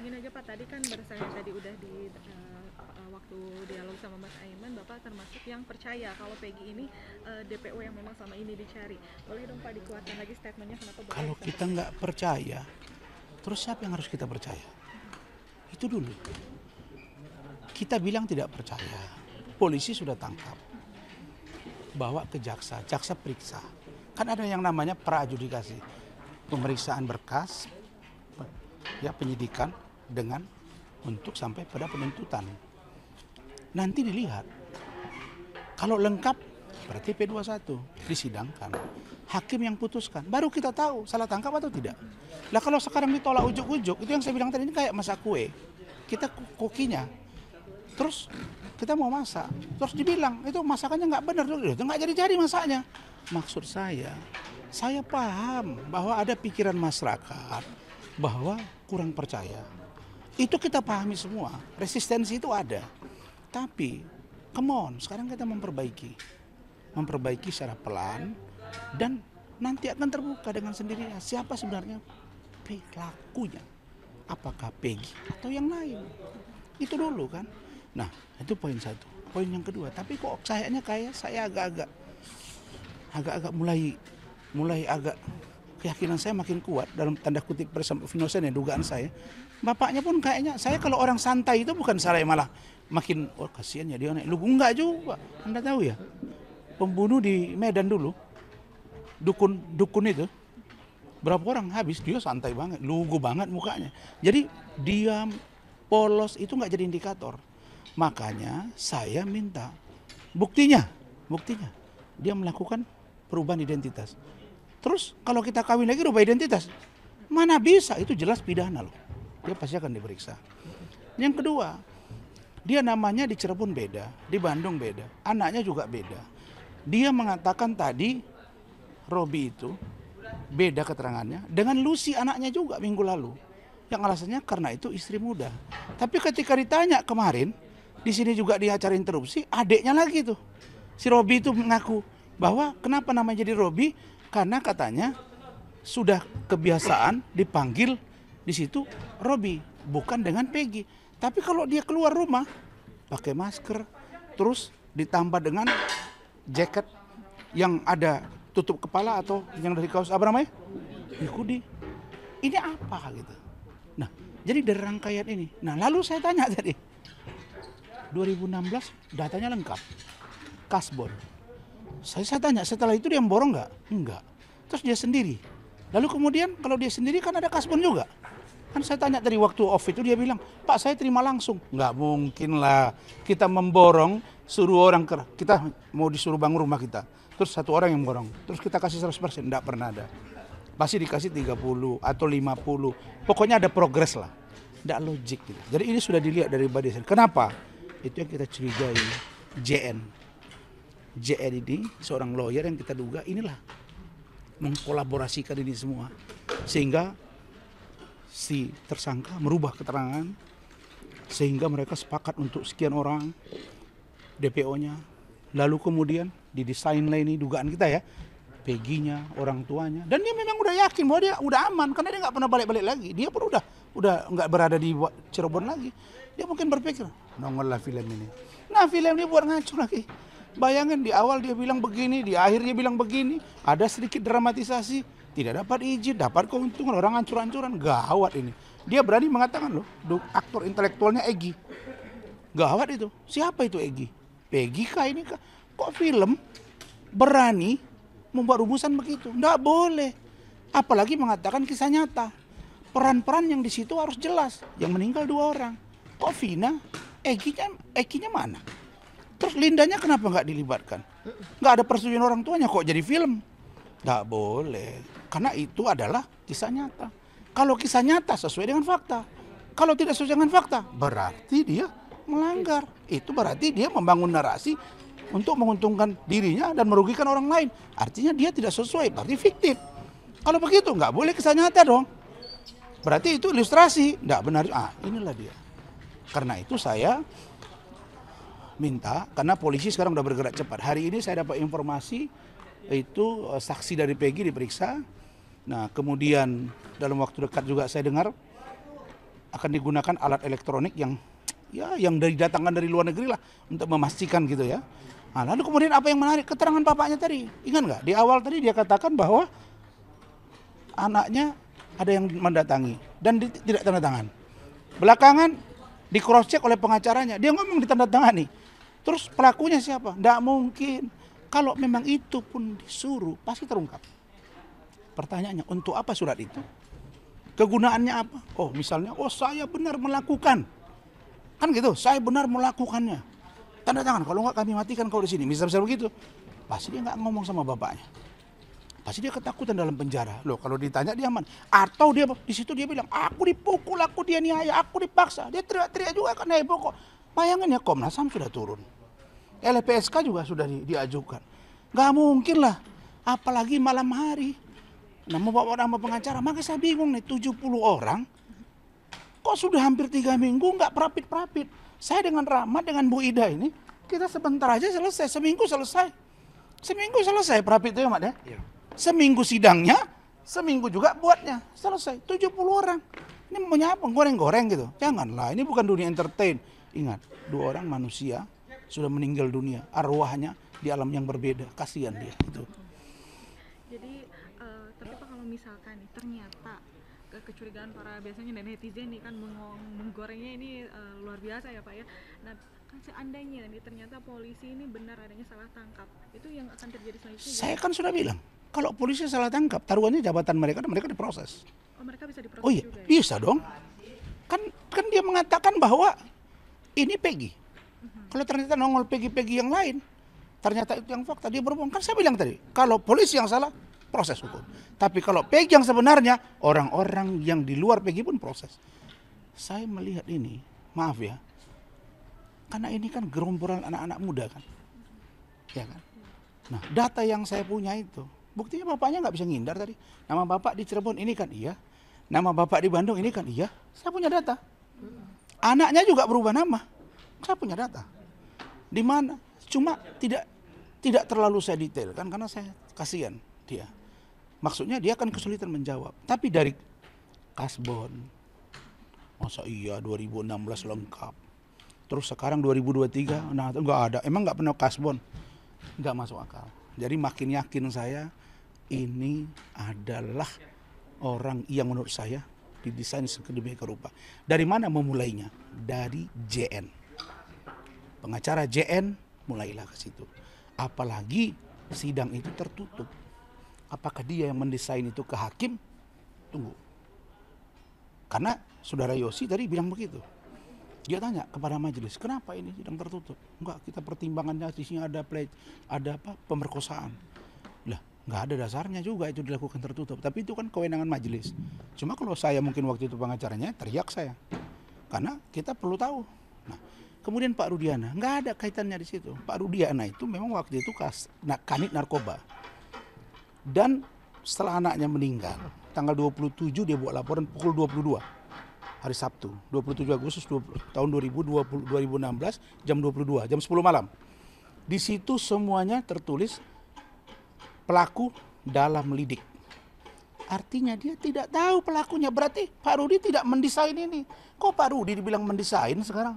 gini aja Pak tadi kan bersama tadi udah di uh, waktu dialog sama Mas Aiman Bapak termasuk yang percaya kalau Peggy ini uh, eh, DPO yang memang sama ini dicari. Boleh dong Pak dikuatkan lagi statementnya kenapa Bapak Kalau kita nggak percaya, terus siapa yang harus kita percaya? Hmm. Itu dulu. Kita bilang tidak percaya. Polisi sudah tangkap. Bawa ke jaksa, jaksa periksa. Kan ada yang namanya praadjudikasi. Pemeriksaan berkas, ya penyidikan, dengan untuk sampai pada penuntutan. Nanti dilihat. Kalau lengkap berarti P21 disidangkan. Hakim yang putuskan. Baru kita tahu salah tangkap atau tidak. Lah kalau sekarang ditolak ujuk-ujuk, itu yang saya bilang tadi ini kayak masak kue. Kita kokinya. Terus kita mau masak. Terus dibilang itu masakannya nggak benar. Itu nggak jadi-jadi masaknya. Maksud saya, saya paham bahwa ada pikiran masyarakat bahwa kurang percaya itu kita pahami semua, resistensi itu ada. Tapi, come on, sekarang kita memperbaiki. Memperbaiki secara pelan dan nanti akan terbuka dengan sendirinya siapa sebenarnya pelakunya. Apakah Peggy atau yang lain. Itu dulu kan. Nah, itu poin satu. Poin yang kedua, tapi kok sayangnya kayak saya agak-agak agak-agak mulai mulai agak keyakinan saya makin kuat dalam tanda kutip bersama Vinosen ya dugaan saya bapaknya pun kayaknya saya kalau orang santai itu bukan saya malah makin oh kasihan ya dia lu enggak juga anda tahu ya pembunuh di Medan dulu dukun dukun itu berapa orang habis dia santai banget lugu banget mukanya jadi diam polos itu nggak jadi indikator makanya saya minta buktinya buktinya dia melakukan perubahan identitas terus kalau kita kawin lagi rubah identitas mana bisa itu jelas pidana loh dia pasti akan diperiksa. Yang kedua, dia namanya di Cirebon beda, di Bandung beda, anaknya juga beda. Dia mengatakan tadi Robi itu beda keterangannya dengan Lucy anaknya juga minggu lalu. Yang alasannya karena itu istri muda. Tapi ketika ditanya kemarin, di sini juga di acara interupsi, adiknya lagi tuh. Si Robi itu mengaku bahwa kenapa namanya jadi Robi? Karena katanya sudah kebiasaan dipanggil di situ Robi, bukan dengan Peggy. Tapi kalau dia keluar rumah pakai masker, terus ditambah dengan jaket yang ada tutup kepala atau yang dari kaos apa namanya? Bikudi. Ini apa gitu? Nah, jadi dari rangkaian ini. Nah, lalu saya tanya tadi. 2016 datanya lengkap. Kasbon. Saya, saya tanya, setelah itu dia borong nggak? Enggak. Terus dia sendiri. Lalu kemudian kalau dia sendiri kan ada kasbon juga. Kan saya tanya dari waktu off itu dia bilang, Pak saya terima langsung. Nggak mungkin lah. Kita memborong, suruh orang, ke, kita mau disuruh bangun rumah kita. Terus satu orang yang borong. Terus kita kasih 100%. Nggak pernah ada. Pasti dikasih 30 atau 50. Pokoknya ada progres lah. Nggak logik. Gitu. Jadi ini sudah dilihat dari badai. Kenapa? Itu yang kita curigai. JN. JN ini seorang lawyer yang kita duga inilah mengkolaborasikan ini semua sehingga si tersangka merubah keterangan sehingga mereka sepakat untuk sekian orang DPO-nya. Lalu kemudian didesain lah ini dugaan kita ya, Peginya, orang tuanya, dan dia memang udah yakin bahwa dia udah aman karena dia nggak pernah balik-balik lagi. Dia pun udah udah nggak berada di Cirebon lagi. Dia mungkin berpikir, nongol lah film ini. Nah film ini buat ngacu lagi. Bayangin di awal dia bilang begini, di akhir dia bilang begini, ada sedikit dramatisasi, tidak dapat izin, dapat keuntungan, orang hancur-hancuran, gawat ini. Dia berani mengatakan loh, aktor intelektualnya Egi. Gawat itu. Siapa itu Egi? Peggy kah ini kah? Kok film berani membuat rumusan begitu? Nggak boleh. Apalagi mengatakan kisah nyata. Peran-peran yang di situ harus jelas. Yang meninggal dua orang. Kok Vina? Egi-nya, mana? Terus Lindanya kenapa nggak dilibatkan? Nggak ada persetujuan orang tuanya kok jadi film. Tidak boleh. Karena itu adalah kisah nyata. Kalau kisah nyata sesuai dengan fakta. Kalau tidak sesuai dengan fakta, berarti dia melanggar. Itu berarti dia membangun narasi untuk menguntungkan dirinya dan merugikan orang lain. Artinya dia tidak sesuai, berarti fiktif. Kalau begitu nggak boleh kisah nyata dong. Berarti itu ilustrasi, nggak benar. Ah, inilah dia. Karena itu saya minta, karena polisi sekarang sudah bergerak cepat. Hari ini saya dapat informasi itu eh, saksi dari Pegi diperiksa. Nah, kemudian dalam waktu dekat juga saya dengar akan digunakan alat elektronik yang ya yang dari datangkan dari luar negeri lah untuk memastikan gitu ya. Nah, lalu kemudian apa yang menarik keterangan bapaknya tadi? Ingat nggak di awal tadi dia katakan bahwa anaknya ada yang mendatangi dan di, tidak tanda tangan. Belakangan di oleh pengacaranya dia ngomong ditanda nih. Terus pelakunya siapa? Tidak mungkin kalau memang itu pun disuruh, pasti terungkap. Pertanyaannya, untuk apa surat itu? Kegunaannya apa? Oh, misalnya, oh saya benar melakukan. Kan gitu, saya benar melakukannya. Tanda tangan, kalau nggak kami matikan kau di sini. misal misal begitu. Pasti dia nggak ngomong sama bapaknya. Pasti dia ketakutan dalam penjara. Loh, kalau ditanya dia aman. Atau dia di situ dia bilang, aku dipukul, aku dia niaya, aku dipaksa. Dia teriak-teriak juga kan heboh kok. Bayangannya Komnas HAM sudah turun LPSK juga sudah di, diajukan. Gak mungkin lah, apalagi malam hari. Nah, mau bawa nama pengacara, maka saya bingung nih 70 orang. Kok sudah hampir tiga minggu nggak perapit-perapit? Saya dengan Rahmat, dengan Bu Ida ini, kita sebentar aja selesai, seminggu selesai. Seminggu selesai perapit itu ya, mak ya? Iya. Seminggu sidangnya, seminggu juga buatnya. Selesai, 70 orang. Ini mau nyapa Goreng-goreng gitu. Janganlah, ini bukan dunia entertain. Ingat, dua orang manusia sudah meninggal dunia, arwahnya di alam yang berbeda, kasihan dia itu. Jadi uh, tapi Pak kalau misalkan nih ternyata ke kecurigaan para biasanya dan netizen nih kan mengong menggorengnya ini uh, luar biasa ya Pak ya. Nah, kan seandainya nih ternyata polisi ini benar adanya salah tangkap, itu yang akan terjadi selanjutnya. Saya kan sudah bilang, kalau polisi salah tangkap, taruhannya jabatan mereka mereka diproses. Oh, mereka bisa diproses oh, iya. juga. Ya? Bisa dong. Kan kan dia mengatakan bahwa ini Peggy kalau ternyata nongol pegi-pegi yang lain, ternyata itu yang fakta dia berbohong. Kan saya bilang tadi, kalau polisi yang salah proses hukum. Tapi kalau pegi yang sebenarnya orang-orang yang di luar pegi pun proses. Saya melihat ini, maaf ya, karena ini kan gerombolan anak-anak muda kan, ya kan. Nah data yang saya punya itu, buktinya bapaknya nggak bisa ngindar tadi. Nama bapak di Cirebon ini kan iya, nama bapak di Bandung ini kan iya. Saya punya data. Anaknya juga berubah nama. Saya punya data. Di mana? Cuma tidak tidak terlalu saya detail kan karena saya kasihan dia. Maksudnya dia akan kesulitan menjawab. Tapi dari kasbon, masa iya 2016 lengkap. Terus sekarang 2023, nah itu enggak ada. Emang enggak pernah kasbon, enggak masuk akal. Jadi makin yakin saya ini adalah orang yang menurut saya didesain sedemikian rupa. Dari mana memulainya? Dari JN pengacara JN mulailah ke situ. Apalagi sidang itu tertutup. Apakah dia yang mendesain itu ke hakim? Tunggu. Karena saudara Yosi tadi bilang begitu. Dia tanya kepada majelis, kenapa ini sidang tertutup? Enggak, kita pertimbangannya di sini ada play, ada apa? Pemerkosaan. Lah, enggak ada dasarnya juga itu dilakukan tertutup. Tapi itu kan kewenangan majelis. Cuma kalau saya mungkin waktu itu pengacaranya teriak saya, karena kita perlu tahu. Nah, Kemudian Pak Rudiana, nggak ada kaitannya di situ. Pak Rudiana itu memang waktu itu kas, nah, kanit narkoba. Dan setelah anaknya meninggal, tanggal 27 dia buat laporan pukul 22 hari Sabtu, 27 Agustus 20, tahun 2020, 2016 jam 22, jam 10 malam. Di situ semuanya tertulis pelaku dalam lidik. Artinya dia tidak tahu pelakunya. Berarti Pak Rudi tidak mendesain ini. Kok Pak Rudi dibilang mendesain sekarang?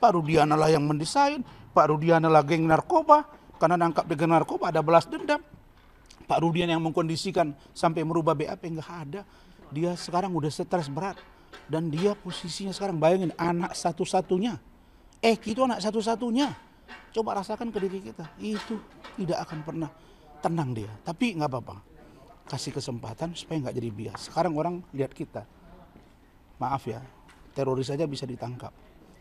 Pak Rudiana lah yang mendesain, Pak Rudiana lah geng narkoba, karena nangkap dengan narkoba ada belas dendam. Pak Rudian yang mengkondisikan sampai merubah BAP nggak ada. Dia sekarang udah stres berat dan dia posisinya sekarang bayangin anak satu-satunya. Eh itu anak satu-satunya. Coba rasakan ke diri kita. Itu tidak akan pernah tenang dia. Tapi nggak apa-apa. Kasih kesempatan supaya nggak jadi bias. Sekarang orang lihat kita. Maaf ya, teroris saja bisa ditangkap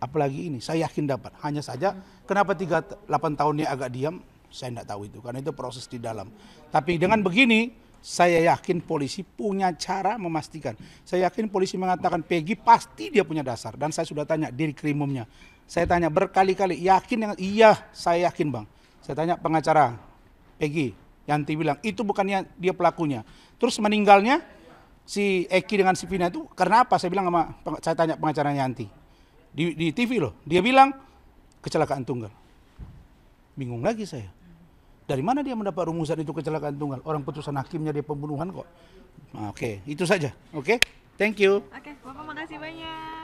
apalagi ini saya yakin dapat hanya saja hmm. kenapa 38 tahunnya agak diam saya tidak tahu itu karena itu proses di dalam tapi dengan begini saya yakin polisi punya cara memastikan saya yakin polisi mengatakan Peggy pasti dia punya dasar dan saya sudah tanya diri krimumnya saya tanya berkali-kali yakin dengan iya saya yakin bang saya tanya pengacara Peggy Yanti bilang itu bukannya dia pelakunya terus meninggalnya si Eki dengan si Vina itu karena apa saya bilang sama saya tanya pengacara Yanti di, di TV loh. Dia bilang kecelakaan tunggal. Bingung lagi saya. Dari mana dia mendapat rumusan itu kecelakaan tunggal? Orang putusan hakimnya dia pembunuhan kok. Nah, oke, okay, itu saja. Oke, okay? thank you. Oke, okay, Bapak makasih banyak.